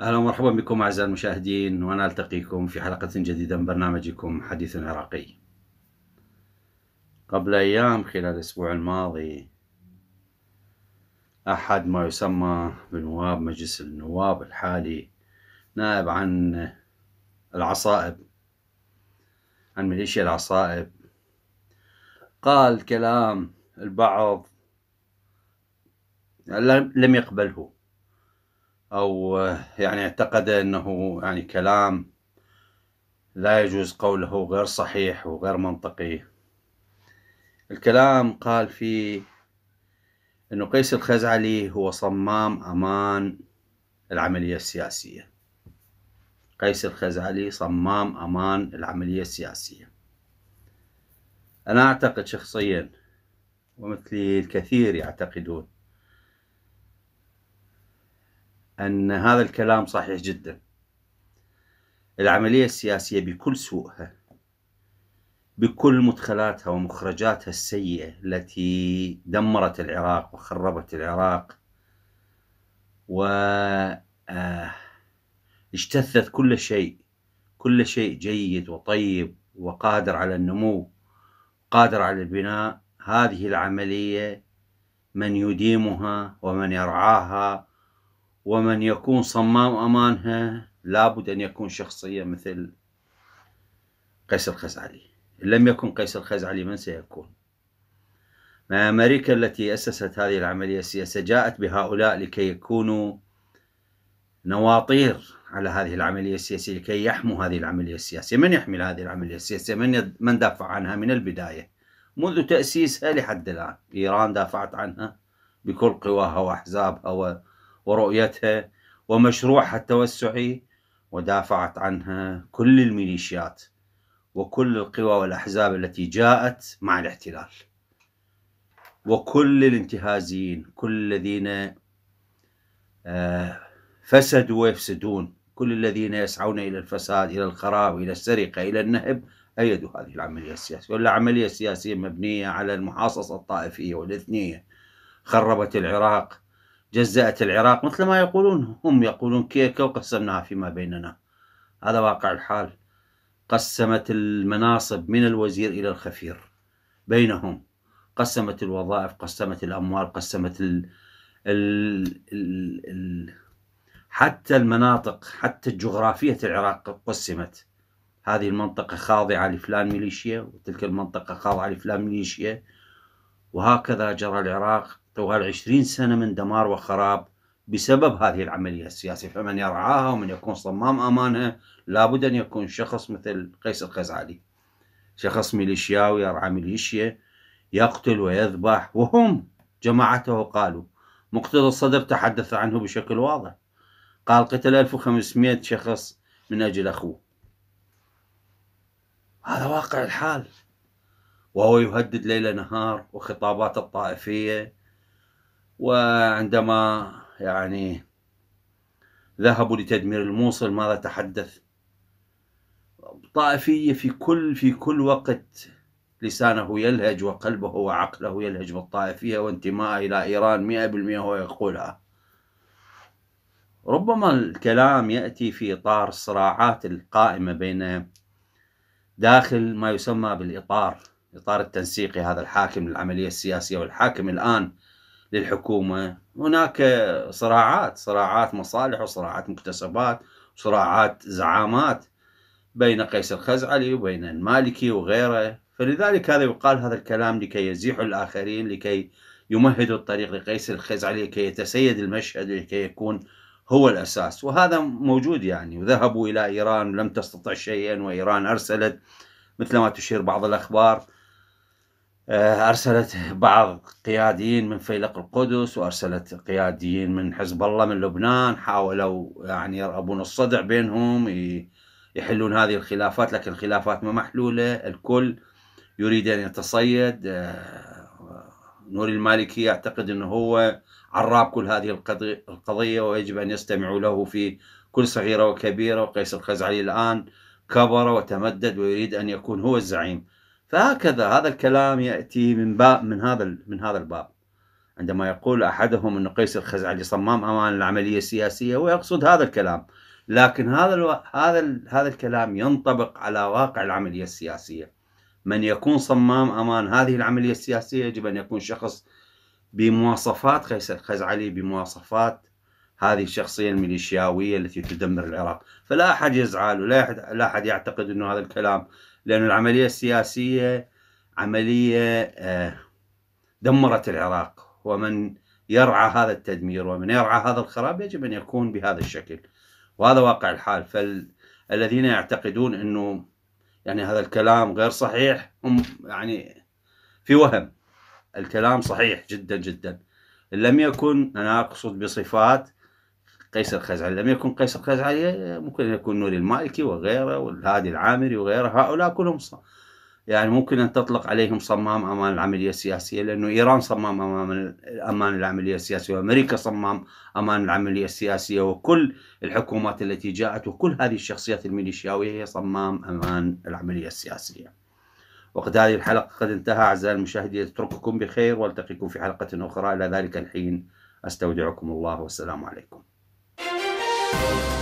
اهلا ومرحبا بكم اعزائي المشاهدين وانا التقيكم في حلقه جديده من برنامجكم حديث عراقي. قبل ايام خلال الاسبوع الماضي أحد ما يسمى بنواب مجلس النواب الحالي نائب عن العصائب عن ميليشيا العصائب قال كلام البعض لم يقبله أو يعني اعتقد أنه يعني كلام لا يجوز قوله غير صحيح وغير منطقي الكلام قال فيه انه قيس الخزعلي هو صمام امان العملية السياسية قيس الخزعلي صمام امان العملية السياسية انا اعتقد شخصيا ومثلي الكثير يعتقدون ان هذا الكلام صحيح جدا العملية السياسية بكل سوءها بكل مدخلاتها ومخرجاتها السيئة التي دمرت العراق وخربت العراق و اجتثت آه، كل شيء كل شيء جيد وطيب وقادر على النمو قادر على البناء هذه العملية من يديمها ومن يرعاها ومن يكون صمام أمانها لابد أن يكون شخصية مثل قيس الخزعلي إن لم يكن قيس الخزعلي من سيكون؟ مع أمريكا التي أسست هذه العملية السياسية جاءت بهؤلاء لكي يكونوا نواطير على هذه العملية السياسية لكي يحموا هذه العملية السياسية من يحمل هذه العملية السياسية من, يد... من دافع عنها من البداية منذ تأسيسها لحد الآن إيران دافعت عنها بكل قواها وأحزابها و... ورؤيتها ومشروعها التوسعي ودافعت عنها كل الميليشيات وكل القوى والأحزاب التي جاءت مع الاحتلال وكل الانتهازيين كل الذين آه، فسدوا ويفسدون كل الذين يسعون إلى الفساد إلى الخراب إلى السرقة إلى النهب أيدوا هذه العملية السياسية ولا عملية سياسية مبنية على المحاصصة الطائفية والإثنية خربت العراق جزأت العراق مثل ما يقولون هم يقولون كيكة وقسمناها فيما بيننا هذا واقع الحال قسمت المناصب من الوزير إلى الخفير بينهم قسمت الوظائف قسمت الأموال قسمت ال ال ال الـ حتى المناطق حتى جغرافية العراق قسمت هذه المنطقة خاضعة لفلان ميليشيا وتلك المنطقة خاضعة لفلان ميليشيا وهكذا جرى العراق طوال عشرين سنة من دمار وخراب بسبب هذه العملية السياسية فمن يرعاها ومن يكون صمام أمانها لابد أن يكون شخص مثل قيس الخزعلي شخص ميليشياوي يرعى ميليشيا يقتل ويذبح وهم جماعته قالوا مقتدى الصدر تحدث عنه بشكل واضح قال قتل 1500 شخص من أجل أخوه هذا واقع الحال وهو يهدد ليل نهار وخطابات الطائفية وعندما يعني ذهبوا لتدمير الموصل ماذا تحدث طائفية في كل في كل وقت لسانه يلهج وقلبه وعقله يلهج بالطائفية وانتماء إلى إيران مئة بالمئة هو يقولها ربما الكلام يأتي في إطار الصراعات القائمة بين داخل ما يسمى بالإطار إطار التنسيقي هذا الحاكم للعملية السياسية والحاكم الآن للحكومة هناك صراعات صراعات مصالح وصراعات مكتسبات وصراعات زعامات بين قيس الخزعلي وبين المالكي وغيره فلذلك هذا يقال هذا الكلام لكي يزيح الآخرين لكي يمهدوا الطريق لقيس الخزعلي لكي يتسيد المشهد لكي يكون هو الأساس وهذا موجود يعني وذهبوا إلى إيران لم تستطع شيئا وإيران أرسلت مثل ما تشير بعض الأخبار آه، أرسلت بعض قياديين من فيلق القدس وأرسلت قياديين من حزب الله من لبنان حاولوا يعني يرغبون الصدع بينهم يحلون هذه الخلافات لكن الخلافات ما محلولة الكل يريد أن يتصيد آه، نور المالكي يعتقد أنه هو عراب كل هذه القضية ويجب أن يستمعوا له في كل صغيرة وكبيرة وقيس الخزعلي الآن كبر وتمدد ويريد أن يكون هو الزعيم فهكذا هذا الكلام يأتي من باب من هذا من هذا الباب عندما يقول أحدهم أن قيس الخزعلي صمام أمان العملية السياسية ويقصد هذا الكلام لكن هذا الو... هذا ال... هذا الكلام ينطبق على واقع العملية السياسية من يكون صمام أمان هذه العملية السياسية يجب أن يكون شخص بمواصفات قيس الخزعلي بمواصفات هذه الشخصية الميليشياوية التي تدمر العراق فلا أحد يزعل ولا أحد, لا أحد يعتقد انه هذا الكلام لأن العملية السياسية عملية آه، دمرت العراق ومن يرعى هذا التدمير ومن يرعى هذا الخراب يجب أن يكون بهذا الشكل وهذا واقع الحال فالذين يعتقدون أنه يعني هذا الكلام غير صحيح هم يعني في وهم الكلام صحيح جدا جدا لم يكن أنا أقصد بصفات قيصر خزعلي لم يكن قيصر خزعلي ممكن يكون نوري المالكي وغيره والهادي العامري وغيره هؤلاء كلهم صح. يعني ممكن أن تطلق عليهم صمام أمام العملية السياسية لأنه إيران صمام أمام أمام العملية السياسية وأمريكا صمام أمام العملية السياسية وكل الحكومات التي جاءت وكل هذه الشخصيات الميليشياوية هي صمام أمام العملية السياسية وقد هذه الحلقة قد انتهى أعزائي المشاهدين أترككم بخير والتقيكم في حلقة أخرى إلى ذلك الحين أستودعكم الله والسلام عليكم thank you